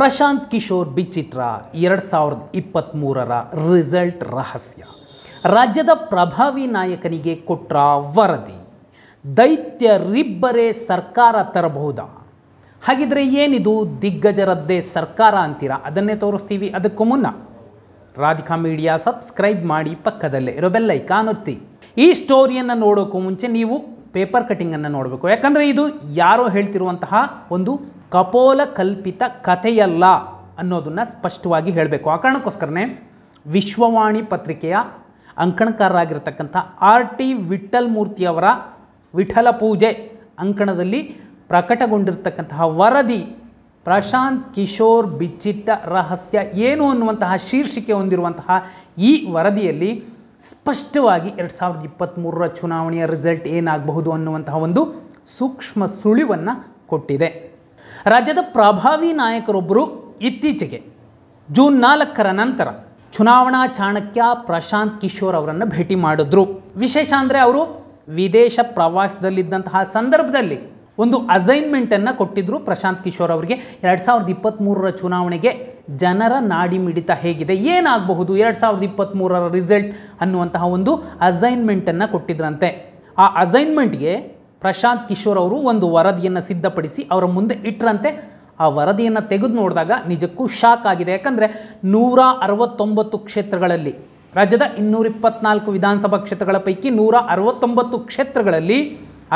ಪ್ರಶಾಂತ್ ಕಿಶೋರ್ ಬಿಚ್ಚಿತ್ರ ಎರಡು ಸಾವಿರದ ಇಪ್ಪತ್ತ್ಮೂರರ ರಿಸಲ್ಟ್ ರಹಸ್ಯ ರಾಜ್ಯದ ಪ್ರಭಾವಿ ನಾಯಕನಿಗೆ ಕೊಟ್ರ ವರದಿ ದೈತ್ಯರಿಬ್ಬರೇ ಸರ್ಕಾರ ತರಬಹುದಾ ಹಾಗಿದ್ರೆ ಏನಿದು ದಿಗ್ಗಜರದ್ದೇ ಸರ್ಕಾರ ಅಂತೀರಾ ಅದನ್ನೇ ತೋರಿಸ್ತೀವಿ ಅದಕ್ಕೂ ಮುನ್ನ ರಾಧಿಕಾ ಮೀಡಿಯಾ ಸಬ್ಸ್ಕ್ರೈಬ್ ಮಾಡಿ ಪಕ್ಕದಲ್ಲೇ ಇರೋ ಬೆಲ್ಲೈಕಾನ್ ಒತ್ತಿ ಈ ಸ್ಟೋರಿಯನ್ನು ನೋಡೋಕ್ಕೂ ಮುಂಚೆ ನೀವು ಪೇಪರ್ ಕಟ್ಟಿಂಗನ್ನು ನೋಡಬೇಕು ಯಾಕಂದರೆ ಇದು ಯಾರೋ ಹೇಳ್ತಿರುವಂತಹ ಒಂದು ಕಪೋಲ ಕಲ್ಪಿತ ಕಥೆಯಲ್ಲ ಅನ್ನೋದನ್ನು ಸ್ಪಷ್ಟವಾಗಿ ಹೇಳಬೇಕು ಆ ಕಾರಣಕ್ಕೋಸ್ಕರನೇ ವಿಶ್ವವಾಣಿ ಪತ್ರಿಕೆಯ ಅಂಕಣಕಾರರಾಗಿರ್ತಕ್ಕಂಥ ಆರ್ ಟಿ ವಿಠಲ್ ಮೂರ್ತಿಯವರ ವಿಠಲ ಪೂಜೆ ಅಂಕಣದಲ್ಲಿ ಪ್ರಕಟಗೊಂಡಿರ್ತಕ್ಕಂತಹ ವರದಿ ಪ್ರಶಾಂತ್ ಕಿಶೋರ್ ಬಿಚ್ಚಿಟ್ಟ ರಹಸ್ಯ ಏನು ಅನ್ನುವಂತಹ ಶೀರ್ಷಿಕೆ ಹೊಂದಿರುವಂತಹ ಈ ವರದಿಯಲ್ಲಿ ಸ್ಪಷ್ಟವಾಗಿ ಎರಡು ಸಾವಿರದ ಇಪ್ಪತ್ತ್ಮೂರರ ಚುನಾವಣೆಯ ರಿಸಲ್ಟ್ ಏನಾಗಬಹುದು ಅನ್ನುವಂತಹ ಒಂದು ಸೂಕ್ಷ್ಮ ಸುಳಿವನ್ನು ಕೊಟ್ಟಿದೆ ರಾಜ್ಯದ ಪ್ರಭಾವಿ ನಾಯಕರೊಬ್ಬರು ಇತ್ತೀಚೆಗೆ ಜೂನ್ ನಾಲ್ಕರ ನಂತರ ಚುನಾವಣಾ ಚಾಣಕ್ಯ ಪ್ರಶಾಂತ್ ಕಿಶೋರ್ ಅವರನ್ನು ಭೇಟಿ ಮಾಡಿದ್ರು ವಿಶೇಷ ಅಂದರೆ ಅವರು ವಿದೇಶ ಪ್ರವಾಸದಲ್ಲಿದ್ದಂತಹ ಸಂದರ್ಭದಲ್ಲಿ ಒಂದು ಅಸೈನ್ಮೆಂಟನ್ನು ಕೊಟ್ಟಿದ್ದರು ಪ್ರಶಾಂತ್ ಕಿಶೋರ್ ಅವರಿಗೆ ಎರಡು ಸಾವಿರದ ಇಪ್ಪತ್ತ್ಮೂರರ ಚುನಾವಣೆಗೆ ಜನರ ನಾಡಿ ಮಿಡಿತ ಹೇಗಿದೆ ಏನಾಗಬಹುದು ಎರಡು ಸಾವಿರದ ಇಪ್ಪತ್ತ್ಮೂರರ ರಿಸಲ್ಟ್ ಅನ್ನುವಂತಹ ಒಂದು ಅಸೈನ್ಮೆಂಟನ್ನು ಕೊಟ್ಟಿದ್ರಂತೆ ಆ ಅಸೈನ್ಮೆಂಟ್ಗೆ ಪ್ರಶಾಂತ್ ಕಿಶೋರ್ ಅವರು ಒಂದು ವರದಿಯನ್ನು ಸಿದ್ಧಪಡಿಸಿ ಅವರ ಮುಂದೆ ಇಟ್ಟರಂತೆ ಆ ವರದಿಯನ್ನು ತೆಗೆದು ನೋಡಿದಾಗ ನಿಜಕ್ಕೂ ಶಾಕ್ ಆಗಿದೆ ಯಾಕಂದರೆ ನೂರ ಅರವತ್ತೊಂಬತ್ತು ಕ್ಷೇತ್ರಗಳಲ್ಲಿ ರಾಜ್ಯದ ಇನ್ನೂರಿಪ್ಪತ್ನಾಲ್ಕು ವಿಧಾನಸಭಾ ಕ್ಷೇತ್ರಗಳ ಪೈಕಿ ನೂರ ಅರವತ್ತೊಂಬತ್ತು ಕ್ಷೇತ್ರಗಳಲ್ಲಿ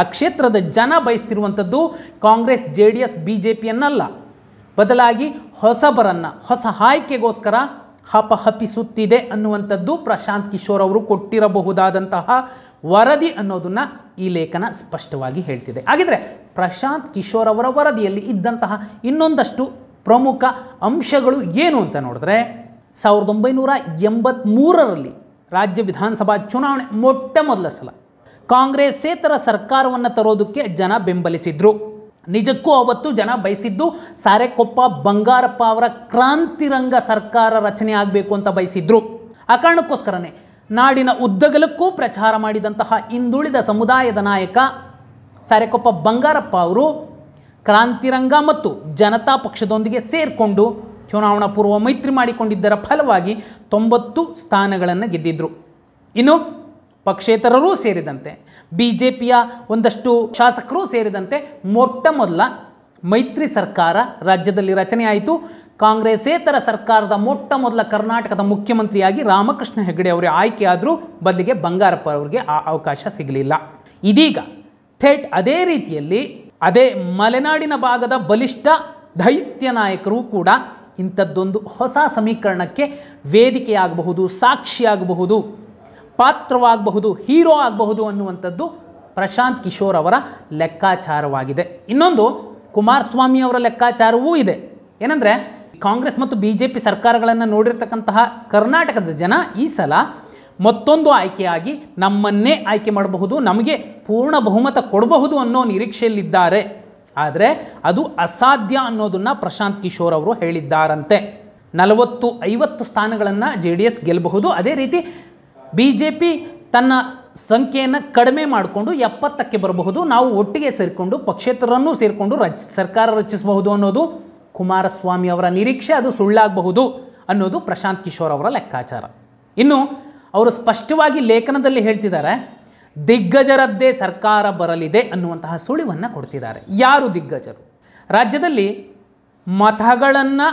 ಆ ಕ್ಷೇತ್ರದ ಜನ ಬಯಸ್ತಿರುವಂಥದ್ದು Congress J D S B J ಪಿಯನ್ನಲ್ಲ ಬದಲಾಗಿ ಹೊಸಬರನ್ನು ಹೊಸ ಆಯ್ಕೆಗೋಸ್ಕರ ಹಪಹಪಿಸುತ್ತಿದೆ ಅನ್ನುವಂಥದ್ದು ಪ್ರಶಾಂತ್ ಕಿಶೋರ್ ಅವರು ಕೊಟ್ಟಿರಬಹುದಾದಂತಹ ವರದಿ ಅನ್ನೋದನ್ನು ಈ ಲೇಖನ ಸ್ಪಷ್ಟವಾಗಿ ಹೇಳ್ತಿದೆ ಹಾಗಿದ್ರೆ ಪ್ರಶಾಂತ್ ಕಿಶೋರ್ ಅವರ ವರದಿಯಲ್ಲಿ ಇದ್ದಂತಹ ಇನ್ನೊಂದಷ್ಟು ಪ್ರಮುಖ ಅಂಶಗಳು ಏನು ಅಂತ ನೋಡಿದ್ರೆ ಸಾವಿರದ ಒಂಬೈನೂರ ಎಂಬತ್ತ್ಮೂರರಲ್ಲಿ ರಾಜ್ಯ ವಿಧಾನಸಭಾ ಚುನಾವಣೆ ಮೊಟ್ಟ ಮೊದಲ ಸಲ ಕಾಂಗ್ರೆಸ್ಸೇತರ ಸರ್ಕಾರವನ್ನು ತರೋದಕ್ಕೆ ಜನ ಬೆಂಬಲಿಸಿದ್ರು ನಿಜಕ್ಕೂ ಅವತ್ತು ಜನ ಬಯಸಿದ್ದು ಸಾರೆಕೊಪ್ಪ ಬಂಗಾರಪ್ಪ ಅವರ ಕ್ರಾಂತಿರಂಗ ಸರ್ಕಾರ ರಚನೆ ಆಗಬೇಕು ಅಂತ ಬಯಸಿದ್ರು ಆ ಕಾರಣಕ್ಕೋಸ್ಕರನೇ ನಾಡಿನ ಉದ್ದಗಲಕ್ಕೂ ಪ್ರಚಾರ ಮಾಡಿದಂತಹ ಹಿಂದುಳಿದ ಸಮುದಾಯದ ನಾಯಕ ಸಾರೆಕೊಪ್ಪ ಬಂಗಾರಪ್ಪ ಅವರು ಕ್ರಾಂತಿರಂಗ ಮತ್ತು ಜನತಾ ಪಕ್ಷದೊಂದಿಗೆ ಸೇರಿಕೊಂಡು ಚುನಾವಣಾ ಪೂರ್ವ ಮೈತ್ರಿ ಮಾಡಿಕೊಂಡಿದ್ದರ ಫಲವಾಗಿ ತೊಂಬತ್ತು ಸ್ಥಾನಗಳನ್ನು ಗೆದ್ದಿದ್ದರು ಇನ್ನು ಪಕ್ಷೇತರರೂ ಸೇರಿದಂತೆ ಬಿ ಜೆ ಪಿಯ ಒಂದಷ್ಟು ಶಾಸಕರು ಸೇರಿದಂತೆ ಮೊಟ್ಟ ಮೊದಲ ಮೈತ್ರಿ ಸರ್ಕಾರ ರಾಜ್ಯದಲ್ಲಿ ರಚನೆಯಾಯಿತು ಕಾಂಗ್ರೆಸ್ಸೇತರ ಸರ್ಕಾರದ ಮೊಟ್ಟ ಮೊದಲ ಕರ್ನಾಟಕದ ಮುಖ್ಯಮಂತ್ರಿಯಾಗಿ ರಾಮಕೃಷ್ಣ ಹೆಗಡೆ ಅವರೇ ಆಯ್ಕೆಯಾದರೂ ಬದಲಿಗೆ ಬಂಗಾರಪ್ಪ ಅವರಿಗೆ ಆ ಅವಕಾಶ ಸಿಗಲಿಲ್ಲ ಇದೀಗ ಥೇಟ್ ಅದೇ ರೀತಿಯಲ್ಲಿ ಅದೇ ಮಲೆನಾಡಿನ ಭಾಗದ ಬಲಿಷ್ಠ ದೈತ್ಯ ನಾಯಕರು ಕೂಡ ಇಂಥದ್ದೊಂದು ಹೊಸ ಸಮೀಕರಣಕ್ಕೆ ವೇದಿಕೆಯಾಗಬಹುದು ಸಾಕ್ಷಿಯಾಗಬಹುದು ಪಾತ್ರವಾಗಬಹುದು ಹೀರೋ ಆಗಬಹುದು ಅನ್ನುವಂಥದ್ದು ಪ್ರಶಾಂತ್ ಕಿಶೋರ್ ಅವರ ಲೆಕ್ಕಾಚಾರವಾಗಿದೆ ಇನ್ನೊಂದು ಕುಮಾರಸ್ವಾಮಿ ಅವರ ಲೆಕ್ಕಾಚಾರವೂ ಇದೆ ಏನಂದರೆ ಕಾಂಗ್ರೆಸ್ ಮತ್ತು ಬಿ ಜೆ ಪಿ ಸರ್ಕಾರಗಳನ್ನು ನೋಡಿರ್ತಕ್ಕಂತಹ ಕರ್ನಾಟಕದ ಜನ ಈ ಸಲ ಮತ್ತೊಂದು ಆಯ್ಕೆಯಾಗಿ ನಮ್ಮನ್ನೇ ಆಯ್ಕೆ ಮಾಡಬಹುದು ನಮಗೆ ಪೂರ್ಣ ಬಹುಮತ ಕೊಡಬಹುದು ಅನ್ನೋ ನಿರೀಕ್ಷೆಯಲ್ಲಿದ್ದಾರೆ ಆದರೆ ಅದು ಅಸಾಧ್ಯ ಅನ್ನೋದನ್ನು ಪ್ರಶಾಂತ್ ಕಿಶೋರ್ ಅವರು ಹೇಳಿದ್ದಾರಂತೆ ನಲವತ್ತು ಐವತ್ತು ಸ್ಥಾನಗಳನ್ನು ಜೆ ಡಿ ಎಸ್ ಗೆಲ್ಲಬಹುದು ಅದೇ ರೀತಿ ಬಿ ಜೆ ಪಿ ತನ್ನ ಸಂಖ್ಯೆಯನ್ನು ಕಡಿಮೆ ಮಾಡಿಕೊಂಡು ಎಪ್ಪತ್ತಕ್ಕೆ ಬರಬಹುದು ನಾವು ಒಟ್ಟಿಗೆ ಸೇರಿಕೊಂಡು ಪಕ್ಷೇತರರನ್ನು ಸೇರಿಕೊಂಡು ರಚ ಸರ್ಕಾರ ರಚಿಸಬಹುದು ಅನ್ನೋದು ಕುಮಾರಸ್ವಾಮಿ ಅವರ ನಿರೀಕ್ಷೆ ಅದು ಸುಳ್ಳಾಗಬಹುದು ಅನ್ನೋದು ಪ್ರಶಾಂತ್ ಕಿಶೋರ್ ಅವರ ಲೆಕ್ಕಾಚಾರ ಇನ್ನು ಅವರು ಸ್ಪಷ್ಟವಾಗಿ ಲೇಖನದಲ್ಲಿ ಹೇಳ್ತಿದ್ದಾರೆ ದಿಗ್ಗಜರದ್ದೇ ಸರ್ಕಾರ ಬರಲಿದೆ ಅನ್ನುವಂತಹ ಸುಳಿವನ್ನು ಕೊಡ್ತಿದ್ದಾರೆ ಯಾರು ದಿಗ್ಗಜರು ರಾಜ್ಯದಲ್ಲಿ ಮತಗಳನ್ನು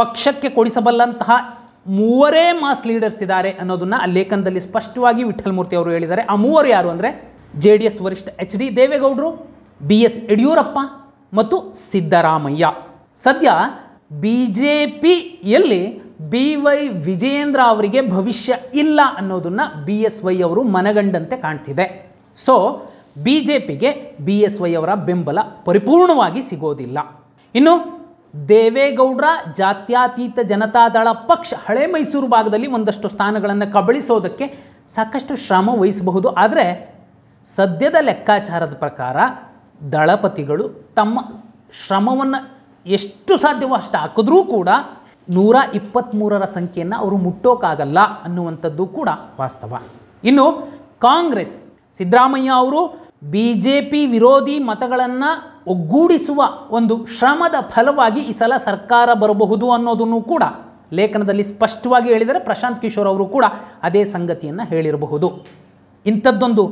ಪಕ್ಷಕ್ಕೆ ಕೊಡಿಸಬಲ್ಲಂತಹ ಮೂವರೇ ಮಾಸ್ ಲೀಡರ್ಸ್ ಇದ್ದಾರೆ ಅನ್ನೋದನ್ನು ಆ ಲೇಖನದಲ್ಲಿ ಸ್ಪಷ್ಟವಾಗಿ ವಿಠಲ್ಮೂರ್ತಿ ಅವರು ಹೇಳಿದ್ದಾರೆ ಆ ಮೂವರು ಯಾರು ಅಂದರೆ ಜೆ ಡಿ ಎಸ್ ವರಿಷ್ಠ ಎಚ್ ಡಿ ದೇವೇಗೌಡರು ಬಿ ಎಸ್ ಯಡಿಯೂರಪ್ಪ ಮತ್ತು ಸಿದ್ದರಾಮಯ್ಯ ಸದ್ಯ ಬಿ ಜೆ ಪಿಯಲ್ಲಿ ಬಿ ವೈ ವಿಜಯೇಂದ್ರ ಅವರಿಗೆ ಭವಿಷ್ಯ ಇಲ್ಲ ಅನ್ನೋದನ್ನು ಬಿ ಎಸ್ ವೈ ಅವರು ಮನಗಂಡಂತೆ ಕಾಣ್ತಿದೆ ಸೊ ಬಿ ಜೆ ಪಿಗೆ ಬಿ ಎಸ್ ವೈ ಅವರ ಬೆಂಬಲ ಪರಿಪೂರ್ಣವಾಗಿ ಸಿಗೋದಿಲ್ಲ ಇನ್ನು ದೇವೇಗೌಡರ ಜಾತ್ಯಾತೀತ ಜನತಾದಳ ಪಕ್ಷ ಹಳೆ ಮೈಸೂರು ಭಾಗದಲ್ಲಿ ಒಂದಷ್ಟು ಸ್ಥಾನಗಳನ್ನು ಕಬಳಿಸೋದಕ್ಕೆ ಸಾಕಷ್ಟು ಶ್ರಮ ವಹಿಸಬಹುದು ಆದರೆ ಸದ್ಯದ ಲೆಕ್ಕಾಚಾರದ ಪ್ರಕಾರ ದಳಪತಿಗಳು ತಮ್ಮ ಶ್ರಮವನ್ನು ಎಷ್ಟು ಸಾಧ್ಯವೋ ಅಷ್ಟು ಹಾಕಿದ್ರೂ ಕೂಡ ನೂರ ಇಪ್ಪತ್ತ್ಮೂರರ ಸಂಖ್ಯೆಯನ್ನು ಅವರು ಮುಟ್ಟೋಕ್ಕಾಗಲ್ಲ ಅನ್ನುವಂಥದ್ದು ಕೂಡ ವಾಸ್ತವ ಇನ್ನು ಕಾಂಗ್ರೆಸ್ ಸಿದ್ದರಾಮಯ್ಯ ಅವರು ಬಿ ಜೆ ಪಿ ವಿರೋಧಿ ಮತಗಳನ್ನು ಒಗ್ಗೂಡಿಸುವ ಒಂದು ಶ್ರಮದ ಫಲವಾಗಿ ಈ ಸಲ ಸರ್ಕಾರ ಬರಬಹುದು ಅನ್ನೋದನ್ನು ಕೂಡ ಲೇಖನದಲ್ಲಿ ಸ್ಪಷ್ಟವಾಗಿ ಹೇಳಿದರೆ ಪ್ರಶಾಂತ್ ಕಿಶೋರ್ ಅವರು ಕೂಡ ಅದೇ ಸಂಗತಿಯನ್ನು ಹೇಳಿರಬಹುದು ಇಂಥದ್ದೊಂದು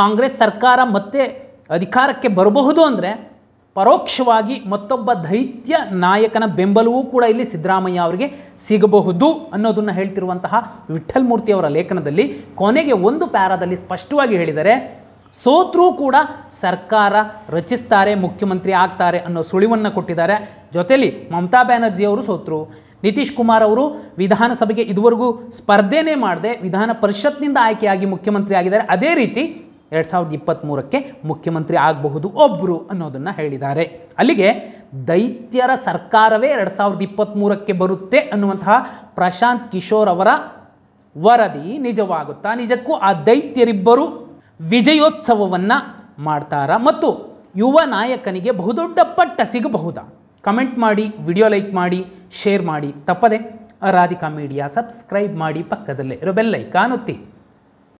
ಕಾಂಗ್ರೆಸ್ ಸರ್ಕಾರ ಮತ್ತೆ ಅಧಿಕಾರಕ್ಕೆ ಬರಬಹುದು ಅಂದರೆ ಪರೋಕ್ಷವಾಗಿ ಮತ್ತೊಬ್ಬ ದೈತ್ಯ ನಾಯಕನ ಬೆಂಬಲವೂ ಕೂಡ ಇಲ್ಲಿ ಸಿದ್ದರಾಮಯ್ಯ ಅವರಿಗೆ ಸಿಗಬಹುದು ಅನ್ನೋದನ್ನು ಹೇಳ್ತಿರುವಂತಹ ವಿಠಲ್ಮೂರ್ತಿಯವರ ಲೇಖನದಲ್ಲಿ ಕೊನೆಗೆ ಒಂದು ಪ್ಯಾರಾದಲ್ಲಿ ಸ್ಪಷ್ಟವಾಗಿ ಹೇಳಿದರೆ ಸೋತ್ರೂ ಕೂಡ ಸರ್ಕಾರ ರಚಿಸ್ತಾರೆ ಮುಖ್ಯಮಂತ್ರಿ ಆಗ್ತಾರೆ ಅನ್ನೋ ಸುಳಿವನ್ನು ಕೊಟ್ಟಿದ್ದಾರೆ ಜೊತೆಯಲ್ಲಿ ಮಮತಾ ಬ್ಯಾನರ್ಜಿಯವರು ಸೋತರು ನಿತೀಶ್ ಕುಮಾರ್ ಅವರು ವಿಧಾನಸಭೆಗೆ ಇದುವರೆಗೂ ಸ್ಪರ್ಧೆನೇ ಮಾಡದೆ ವಿಧಾನ ಪರಿಷತ್ನಿಂದ ಆಯ್ಕೆಯಾಗಿ ಮುಖ್ಯಮಂತ್ರಿ ಆಗಿದ್ದಾರೆ ಅದೇ ರೀತಿ ಎರಡು ಸಾವಿರದ ಇಪ್ಪತ್ತ್ಮೂರಕ್ಕೆ ಮುಖ್ಯಮಂತ್ರಿ ಆಗಬಹುದು ಒಬ್ಬರು ಅನ್ನೋದನ್ನು ಹೇಳಿದ್ದಾರೆ ಅಲ್ಲಿಗೆ ದೈತ್ಯರ ಸರ್ಕಾರವೇ ಎರಡು ಸಾವಿರದ ಇಪ್ಪತ್ತ್ಮೂರಕ್ಕೆ ಬರುತ್ತೆ ಅನ್ನುವಂತಹ ಪ್ರಶಾಂತ್ ಕಿಶೋರ್ ಅವರ ವರದಿ ನಿಜವಾಗುತ್ತಾ ನಿಜಕ್ಕೂ ಆ ದೈತ್ಯರಿಬ್ಬರು ವಿಜಯೋತ್ಸವವನ್ನು ಮಾಡ್ತಾರಾ ಮತ್ತು ಯುವ ನಾಯಕನಿಗೆ ಬಹುದೊಡ್ಡ ಪಟ್ಟ ಸಿಗಬಹುದಾ ಕಮೆಂಟ್ ಮಾಡಿ ವಿಡಿಯೋ ಲೈಕ್ ಮಾಡಿ ಶೇರ್ ಮಾಡಿ ತಪ್ಪದೆ ರಾಧಿಕಾ ಮೀಡಿಯಾ ಸಬ್ಸ್ಕ್ರೈಬ್ ಮಾಡಿ ಪಕ್ಕದಲ್ಲೇ ಇರೋ ಬೆಲ್ಲೈ ಕಾಣುತ್ತಿ